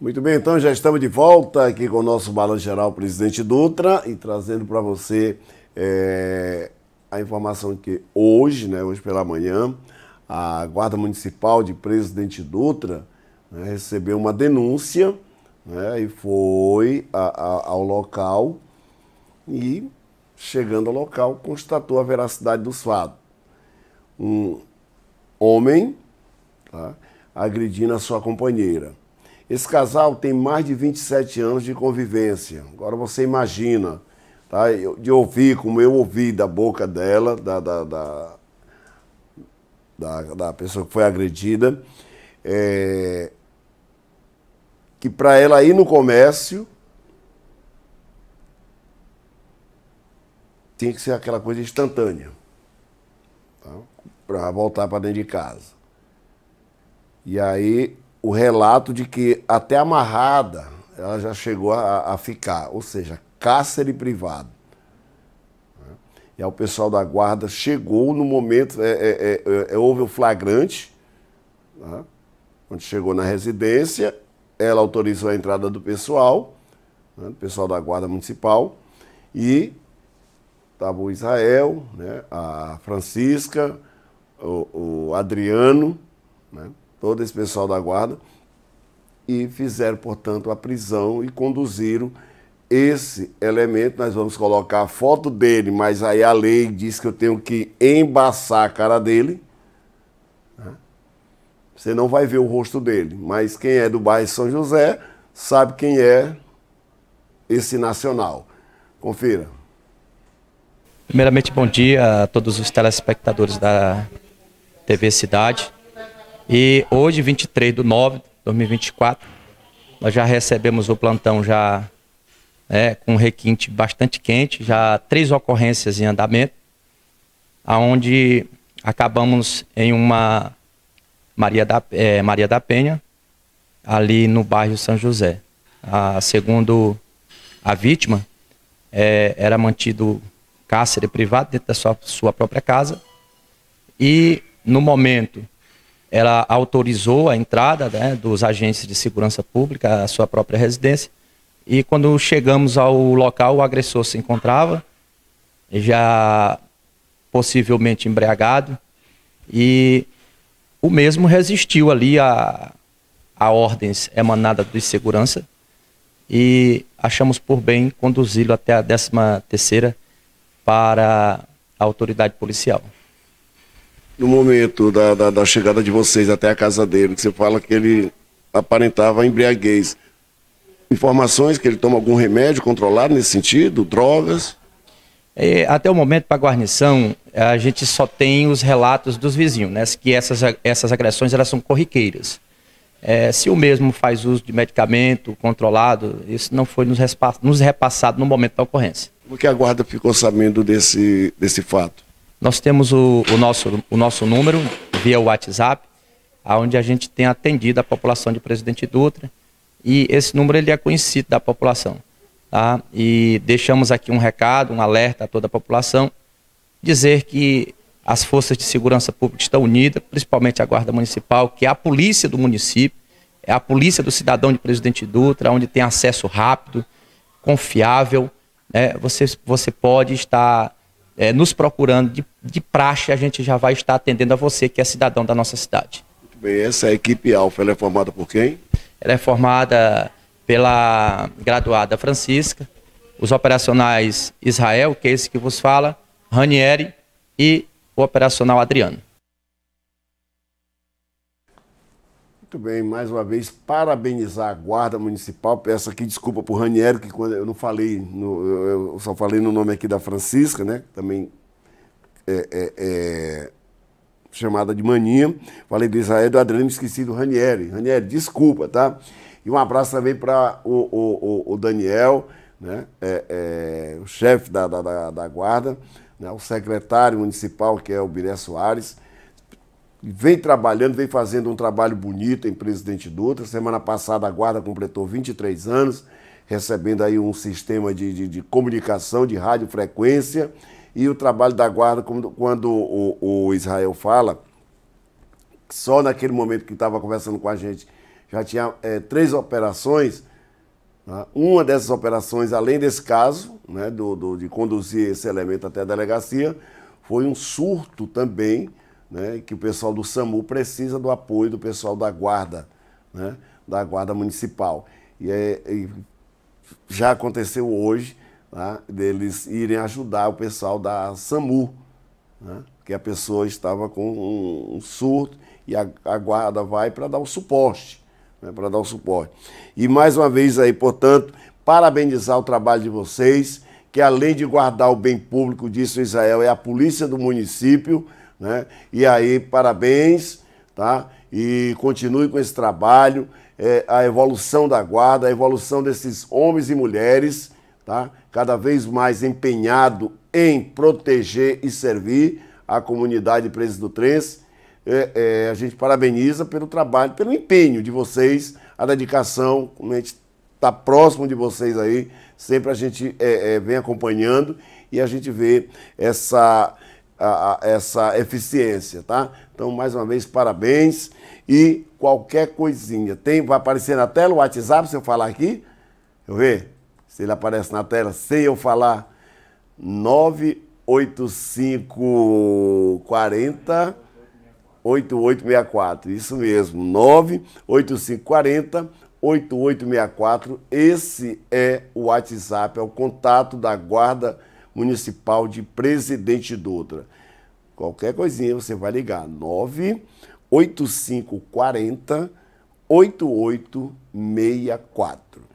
Muito bem, então já estamos de volta aqui com o nosso Balanço Geral Presidente Dutra e trazendo para você é, a informação que hoje, né, hoje pela manhã, a Guarda Municipal de Presidente Dutra né, recebeu uma denúncia né, e foi a, a, ao local e, chegando ao local, constatou a veracidade dos fatos. Um homem tá, agredindo a sua companheira. Esse casal tem mais de 27 anos de convivência. Agora você imagina, tá? de ouvir como eu ouvi da boca dela, da, da, da, da, da pessoa que foi agredida, é, que para ela ir no comércio tinha que ser aquela coisa instantânea tá? para voltar para dentro de casa. E aí o relato de que até amarrada ela já chegou a, a ficar, ou seja, cárcere privado. E aí o pessoal da guarda chegou no momento, é, é, é, houve o flagrante, quando chegou na residência, ela autorizou a entrada do pessoal, né, do pessoal da guarda municipal, e estava o Israel, né, a Francisca, o, o Adriano, né, todo esse pessoal da guarda, e fizeram, portanto, a prisão e conduziram esse elemento. Nós vamos colocar a foto dele, mas aí a lei diz que eu tenho que embaçar a cara dele. Né? Você não vai ver o rosto dele, mas quem é do bairro São José sabe quem é esse nacional. Confira. Primeiramente, bom dia a todos os telespectadores da TV Cidade. E hoje, 23 de nove de 2024, nós já recebemos o plantão já né, com um requinte bastante quente, já três ocorrências em andamento, aonde acabamos em uma Maria da, é, Maria da Penha, ali no bairro São José. A, segundo a vítima, é, era mantido cárcere privado dentro da sua, sua própria casa. E no momento ela autorizou a entrada né, dos agentes de segurança pública à sua própria residência. E quando chegamos ao local, o agressor se encontrava, já possivelmente embriagado, e o mesmo resistiu ali a, a ordens emanadas de segurança e achamos por bem conduzi-lo até a 13 terceira para a autoridade policial no momento da, da, da, chegada de vocês até a casa dele, que você fala que ele aparentava embriaguez. Informações que ele toma algum remédio controlado nesse sentido? Drogas? É, até o momento, para a guarnição, a gente só tem os relatos dos vizinhos, né? Que essas, essas agressões elas são corriqueiras. É, se o mesmo faz uso de medicamento controlado, isso não foi nos, repassado, no momento da ocorrência. Como que a guarda ficou sabendo desse, desse fato? Nós temos o, o, nosso, o nosso número via WhatsApp, onde a gente tem atendido a população de Presidente Dutra, e esse número ele é conhecido da população. Tá? E deixamos aqui um recado, um alerta a toda a população, dizer que as forças de segurança pública estão unidas, principalmente a Guarda Municipal, que é a polícia do município, é a polícia do cidadão de Presidente Dutra, onde tem acesso rápido, confiável. Né? Você, você pode estar é, nos procurando de, de praxe, a gente já vai estar atendendo a você, que é cidadão da nossa cidade. Muito bem, essa é equipe Alfa, ela é formada por quem? Ela é formada pela graduada Francisca, os operacionais Israel, que é esse que vos fala, Ranieri e o operacional Adriano. Muito bem, mais uma vez, parabenizar a Guarda Municipal. Peço aqui desculpa para o Ranieri, que quando eu não falei, no, eu só falei no nome aqui da Francisca, né? Também é, é, é, chamada de Maninha, Falei do Israel, do Adriano, me esqueci do Ranieri. Ranieri, desculpa, tá? E um abraço também para o, o, o, o, Daniel, né? É, é, o chefe da, da, da, da Guarda, né? o secretário municipal, que é o Biré Soares vem trabalhando, vem fazendo um trabalho bonito em Presidente Dutra. Semana passada a Guarda completou 23 anos, recebendo aí um sistema de, de, de comunicação de radiofrequência. E o trabalho da Guarda, quando, quando o, o Israel fala, só naquele momento que estava conversando com a gente, já tinha é, três operações. Né? Uma dessas operações, além desse caso, né, do, do, de conduzir esse elemento até a delegacia, foi um surto também né, que o pessoal do SAMU precisa do apoio do pessoal da guarda, né, da guarda municipal. E, é, e já aconteceu hoje tá, deles irem ajudar o pessoal da SAMU, né, que a pessoa estava com um, um surto e a, a guarda vai para dar o suporte, né, para dar o suporte. E mais uma vez aí, portanto, parabenizar o trabalho de vocês, que além de guardar o bem público, disse Israel, é a polícia do município, né? E aí, parabéns, tá? E continue com esse trabalho, é, a evolução da guarda, a evolução desses homens e mulheres, tá? Cada vez mais empenhado em proteger e servir a comunidade preso do Trens. É, é, a gente parabeniza pelo trabalho, pelo empenho de vocês, a dedicação, como a gente está próximo de vocês aí, sempre a gente é, é, vem acompanhando e a gente vê essa a, a essa eficiência, tá? Então, mais uma vez, parabéns e qualquer coisinha. Tem, vai aparecer na tela o WhatsApp, se eu falar aqui, eu ver se ele aparece na tela sem eu falar, 98540... 8864, isso mesmo, 98540 8864. Esse é o WhatsApp, é o contato da Guarda Municipal de Presidente Dutra. Qualquer coisinha você vai ligar 98540 8864.